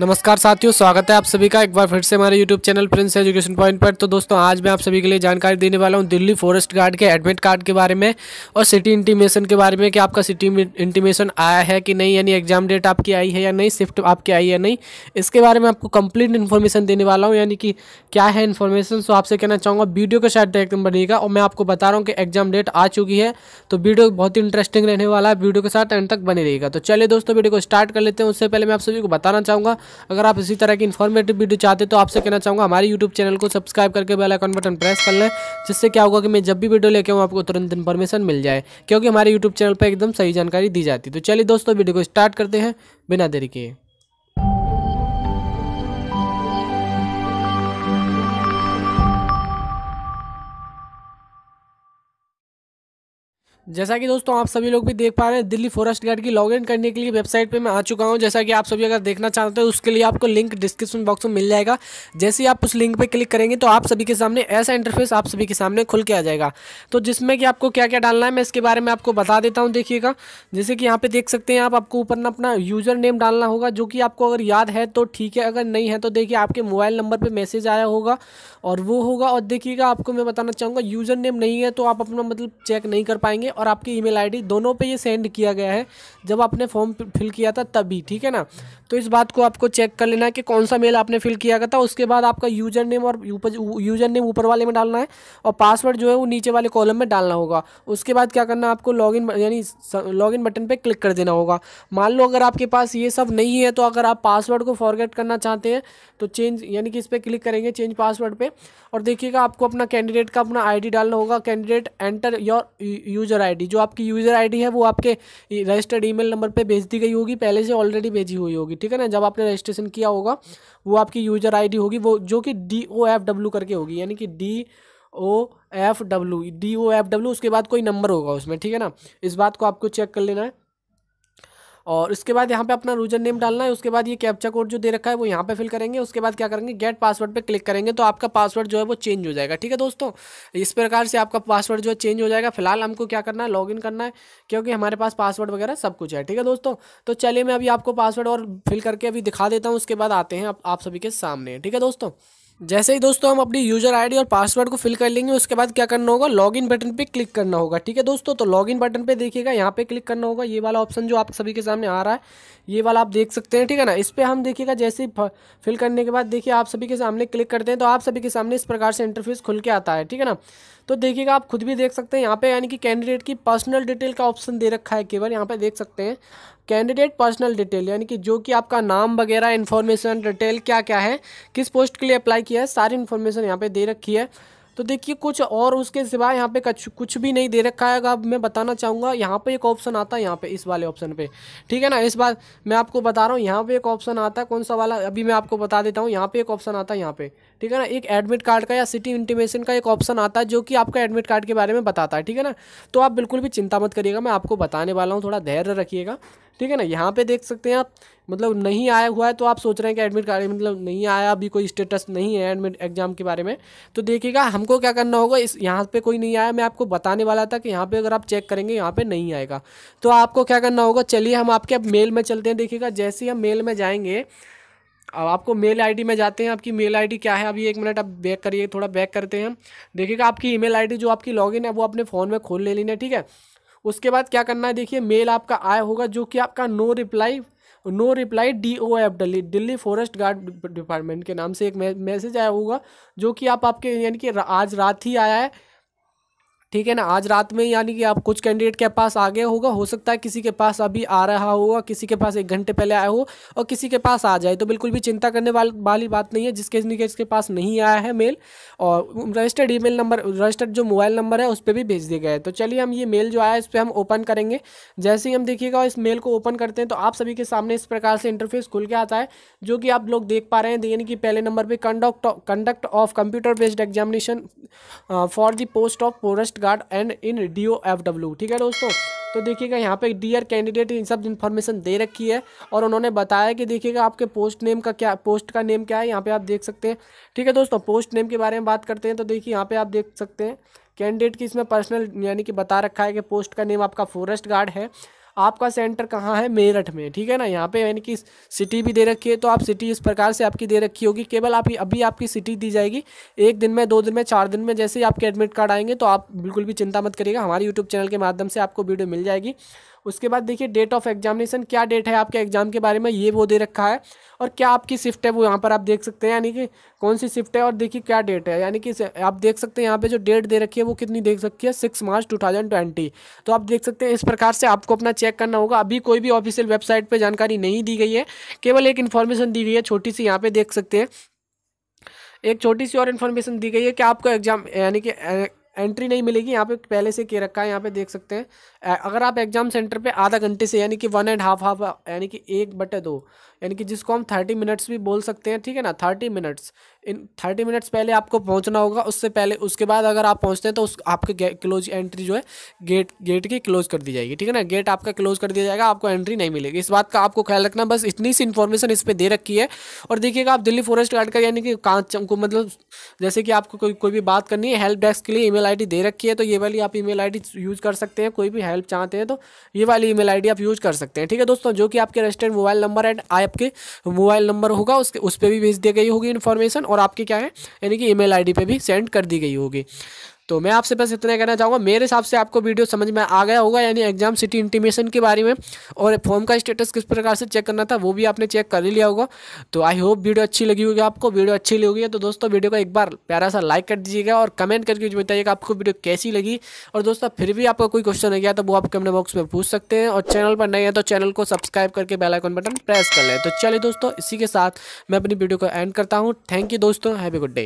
नमस्कार साथियों स्वागत है आप सभी का एक बार फिर से हमारे YouTube channel Prince Education Point पर तो दोस्तों आज मैं आप सभी के लिए जानकारी देने वाला हूं दिल्ली फॉरेस्ट गार्ड के एडमिट कार्ड के बारे में और सिटी इंटीमेशन के बारे में कि आपका सिटी इंटीमेशन आया है कि नहीं यानी एग्जाम डेट आपकी आई है या नहीं शिफ्ट आपकी आई है नहीं इसके बारे में आपको कंप्लीट इन्फॉर्मेशन देने वाला हूँ यानी कि क्या है इन्फॉर्मेशन सो तो आपसे कहना चाहूँगा वीडियो के साथ डायरेक्ट बनेगा और मैं आपको बता रहा हूँ कि एग्जाम डेट आ चुकी है तो वीडियो बहुत ही इंटरेस्टिंग रहने वाला है वीडियो के साथ एंड तक बने रहेगा तो चलिए दोस्तों वीडियो को स्टार्ट कर लेते हैं उससे पहले मैं आप सभी को बताना चाहूँगा अगर आप इसी तरह की इन्फॉर्मेटिव वीडियो चाहते तो आपसे कहना चाहूँगा हमारे यूट्यूब चैनल को सब्सक्राइब करके बेल आइकन बटन प्रेस कर लें जिससे क्या होगा कि मैं जब भी वीडियो लेके आऊँ आपको तुरंत इन्फॉर्मेशन मिल जाए क्योंकि हमारे यूट्यूब चैनल पर एकदम सही जानकारी दी जाती है तो चलिए दोस्तों वीडियो को स्टार्ट करते हैं बिना देरी के जैसा कि दोस्तों आप सभी लोग भी देख पा रहे हैं दिल्ली फॉरेस्ट गार्ड की लॉगिन करने के लिए वेबसाइट पे मैं आ चुका हूं जैसा कि आप सभी अगर देखना चाहते हैं उसके लिए आपको लिंक डिस्क्रिप्शन बॉक्स में मिल जाएगा जैसे ही आप उस लिंक पे क्लिक करेंगे तो आप सभी के सामने ऐसा इंटरफेस आप सभी के सामने खुल के आ जाएगा तो जिसमें कि आपको क्या क्या डालना है मैं इसके बारे में आपको बता देता हूँ देखिएगा जैसे कि यहाँ पर देख सकते हैं आप आपको ऊपर ना अपना यूज़र नेम डालना होगा जो कि आपको अगर याद है तो ठीक है अगर नहीं है तो देखिए आपके मोबाइल नंबर पर मैसेज आया होगा और वो होगा और देखिएगा आपको मैं बताना चाहूँगा यूज़र नेम नहीं है तो आप अपना मतलब चेक नहीं कर पाएंगे और आपकी ईमेल आईडी दोनों पे ये सेंड किया गया है जब आपने फॉर्म फिल किया था तभी ठीक है ना तो इस बात को आपको चेक कर लेना है कि कौन सा मेल आपने फिल किया था उसके बाद आपका यूजर नेम और यूजर नेम ऊपर वाले में डालना है और पासवर्ड जो है वो नीचे वाले कॉलम में डालना होगा उसके बाद क्या करना आपको लॉगिन यानी लॉगिन बटन पर क्लिक कर देना होगा मान लो अगर आपके पास ये सब नहीं है तो अगर आप पासवर्ड को फॉरगेट करना चाहते हैं तो चेंज यानी कि इस पर क्लिक करेंगे चेंज पासवर्ड पर और देखिएगा आपको अपना कैंडिडेट का अपना आई डालना होगा candidate enter your user ID जो आपकी यूज़र आईडी है वो आपके रजिस्टर्ड ईमेल नंबर पे भेज दी गई होगी पहले से ऑलरेडी भेजी हुई होगी ठीक है ना जब आपने रजिस्ट्रेशन किया होगा वो आपकी यूज़र आईडी होगी वो जो कि डी ओ एफ डब्ल्यू करके होगी यानी कि D O F W D O F W उसके बाद कोई नंबर होगा उसमें ठीक है ना इस बात को आपको चेक कर लेना है और उसके बाद यहाँ पे अपना यूजर नेम डालना है उसके बाद ये कैप्चा कोड जो दे रखा है वो यहाँ पे फिल करेंगे उसके बाद क्या करेंगे गेट पासवर्ड पे क्लिक करेंगे तो आपका पासवर्ड जो है वो चेंज हो जाएगा ठीक है दोस्तों इस प्रकार से आपका पासवर्ड जो है चेंज हो जाएगा फिलहाल हमको क्या करना है लॉगिन करना है क्योंकि हमारे पास पासवर्ड वगैरह सब कुछ है ठीक है दोस्तों तो चलिए मैं अभी आपको पासवर्ड और फिल करके अभी दिखा देता हूँ उसके बाद आते हैं आप सभी के सामने ठीक है दोस्तों जैसे ही दोस्तों हम अपनी यूजर आईडी और पासवर्ड को फिल कर लेंगे उसके बाद क्या करना होगा लॉगिन बटन पे क्लिक करना होगा ठीक है दोस्तों तो लॉगिन बटन पे देखिएगा यहाँ पे क्लिक करना होगा ये वाला ऑप्शन जो आप सभी के सामने आ रहा है ये वाला आप देख सकते हैं ठीक है ना इस पर हम देखिएगा जैसे ही फिल करने के बाद देखिए आप सभी के सामने क्लिक करते हैं तो आप सभी के सामने इस प्रकार से इंटरफेस खुल के आता है ठीक है ना तो देखिएगा आप खुद भी देख सकते हैं यहाँ पे यानी कि कैंडिडेट की पर्सनल डिटेल का ऑप्शन दे रखा है केवल यहाँ पे देख सकते हैं कैंडिडेट पर्सनल डिटेल यानी कि जो कि आपका नाम वगैरह इन्फॉर्मेशन डिटेल क्या क्या है किस पोस्ट के लिए अप्लाई किया है सारी इन्फॉर्मेशन यहाँ पे दे रखी है तो देखिए कुछ और उसके सिवाय यहाँ पे कुछ भी नहीं दे रखा है अब मैं बताना चाहूँगा यहाँ पे एक ऑप्शन आता है यहाँ पे इस वाले ऑप्शन पे ठीक है ना इस बार मैं आपको बता रहा हूँ यहाँ पे एक ऑप्शन आता है कौन सा वाला अभी मैं आपको बता देता हूँ यहाँ पे एक ऑप्शन आता है यहाँ पे ठीक है ना एक एडमिट कार्ड का या सिटी इंटीमेशन का एक ऑप्शन आता है जो कि आपका एडमिट कार्ड के बारे में बताता है ठीक है ना तो आप बिल्कुल भी चिंता मत करिएगा मैं आपको बताने वाला हूँ थोड़ा धैर्य रखिएगा ठीक है ना यहाँ पे देख सकते हैं आप मतलब नहीं आया हुआ है तो आप सोच रहे हैं कि एडमिट कार्ड मतलब नहीं आया अभी कोई स्टेटस नहीं है एडमिट एग्जाम के बारे में तो देखिएगा हम हमको क्या करना होगा इस यहाँ पे कोई नहीं आया मैं आपको बताने वाला था कि यहाँ पे अगर आप चेक करेंगे यहाँ पे नहीं आएगा तो आपको क्या करना होगा चलिए हम आपके अब मेल में चलते हैं देखिएगा जैसे ही हम मेल में जाएंगे अब आपको मेल आईडी में जाते हैं आपकी मेल आईडी क्या है अभी एक मिनट आप बैक करिए थोड़ा बैक करते हैं देखिएगा आपकी ई मेल जो आपकी लॉग है वो अपने फ़ोन में खोल ले लेना ठीक है उसके बाद क्या करना है देखिए मेल आपका आया होगा जो कि आपका no reply no reply D O F Delhi Delhi forest guard department के नाम से एक मैसेज आया होगा जो कि आप आपके यानी कि आज रात ही आया है ठीक है ना आज रात में यानी कि आप कुछ कैंडिडेट के पास आ गया होगा हो सकता है किसी के पास अभी आ रहा होगा किसी के पास एक घंटे पहले आया हो और किसी के पास आ जाए तो बिल्कुल भी चिंता करने वाली बात नहीं है जिसके जिसके पास नहीं आया है मेल और रजिस्टर्ड ई नंबर रजिस्टर्ड जो मोबाइल नंबर है उस पर भी भेज दिया गया है तो चलिए हम ये मेल जो आया है इस पर हम ओपन करेंगे जैसे ही हम देखिएगा इस मेल को ओपन करते हैं तो आप सभी के सामने इस प्रकार से इंटरफेस खुल के आता है जो कि आप लोग देख पा रहे हैं यानी कि पहले नंबर पर conduct conduct of computer based examination for the post of forest guard and in D O F W ठीक है दोस्तों तो देखिएगा यहाँ पे डियर कैंडिडेट इन सब इन्फॉर्मेशन दे रखी है और उन्होंने बताया कि देखिएगा आपके पोस्ट नेम का क्या पोस्ट का नेम क्या है यहाँ पे आप देख सकते हैं ठीक है दोस्तों पोस्ट नेम के बारे में बात करते हैं तो देखिए यहाँ पे आप देख सकते हैं कैंडिडेट की इसमें पर्सनल यानी कि बता रखा है कि पोस्ट का नेम आपका फॉरेस्ट गार्ड है आपका सेंटर कहाँ है मेरठ में ठीक है ना यहाँ पे यानी कि सिटी भी दे रखी है तो आप सिटी इस प्रकार से आपकी दे रखी होगी केवल आप अभी आपकी सिटी दी जाएगी एक दिन में दो दिन में चार दिन में जैसे ही आपके एडमिट कार्ड आएंगे तो आप बिल्कुल भी चिंता मत करिएगा हमारे यूट्यूब चैनल के माध्यम से आपको वीडियो मिल जाएगी उसके बाद देखिए डेट ऑफ एग्जामिनेशन क्या डेट है आपके एग्जाम के बारे में ये वो दे रखा है और क्या आपकी शिफ्ट है वो यहाँ पर आप देख सकते हैं यानी कि कौन सी शिफ्ट है और देखिए क्या डेट है यानी कि आप देख सकते हैं यहाँ पे जो डेट दे रखी है वो कितनी देख सकती है six March two thousand twenty तो आप देख सकते हैं इस प्रकार से आपको अपना चेक करना होगा अभी कोई भी ऑफिशियल वेबसाइट पर जानकारी नहीं दी गई है केवल एक इन्फॉर्मेशन दी गई है छोटी सी यहाँ पर देख सकते हैं एक छोटी सी और इन्फॉर्मेशन दी गई है कि आपको एग्जाम यानी कि एंट्री नहीं मिलेगी यहाँ पे पहले से के रखा है यहाँ पे देख सकते हैं अगर आप एग्जाम सेंटर पे आधा घंटे से यानी कि वन एंड हाफ हाफ यानी कि एक बटे दो यानी कि जिसको हम थर्टी मिनट्स भी बोल सकते हैं ठीक है ना थर्टी मिनट्स इन थर्टी मिनट्स पहले आपको पहुंचना होगा उससे पहले उसके बाद अगर आप पहुंचते हैं तो उस आपके क्लोज एंट्री जो है गेट गेट की क्लोज कर दी जाएगी ठीक है ना गेट आपका क्लोज कर दिया जाएगा आपको एंट्री नहीं मिलेगी इस बात का आपको ख्याल रखना बस इतनी सी इन्फॉर्मेशन इस पर दे रखी है और देखिएगा आप दिल्ली फॉरेस्ट गार्ड का यानी कि कांच को मतलब जैसे कि आपको कोई कोई भी बात करनी है हेल्प डेस्क के लिए ई मेल दे रखी है तो ये वाली आप ई मेल यूज़ कर सकते हैं कोई भी हेल्प चाहते हैं तो ये वाली ई मेल आप यूज़ कर सकते हैं ठीक है दोस्तों जो कि आपके रजिस्टर्ड मोबाइल नंबर एंड आपके मोबाइल नंबर होगा उसके उस पर भी भेज दी गई होगी इन्फॉर्मेशन और आपके क्या है यानी कि ईमेल आईडी पे भी सेंड कर दी गई होगी तो मैं आपसे बस इतना कहना चाहूँगा मेरे हिसाब से आपको वीडियो समझ में आ गया होगा यानी एग्जाम सिटी इंटीमेशन के बारे में और फॉर्म का स्टेटस किस प्रकार से चेक करना था वो भी आपने चेक कर ही लिया होगा तो आई होप वीडियो अच्छी लगी होगी आपको वीडियो अच्छी लगी होगी तो दोस्तों वीडियो को एक बार प्यारा सा लाइक कर दीजिएगा और कमेंट करके बताइएगा आपको वीडियो कैसी लगी और दोस्तों फिर भी आपका कोई क्वेश्चन नहीं गया तो वो आप कमेंट बॉक्स में पूछ सकते हैं और चैनल पर नहीं है तो चैनल को सब्सक्राइब करके बेलाइकॉन बटन प्रेस कर लें तो चलिए दोस्तों इसी के साथ मैं अपनी वीडियो को एंड करता हूँ थैंक यू दोस्तों हैवी गुड डे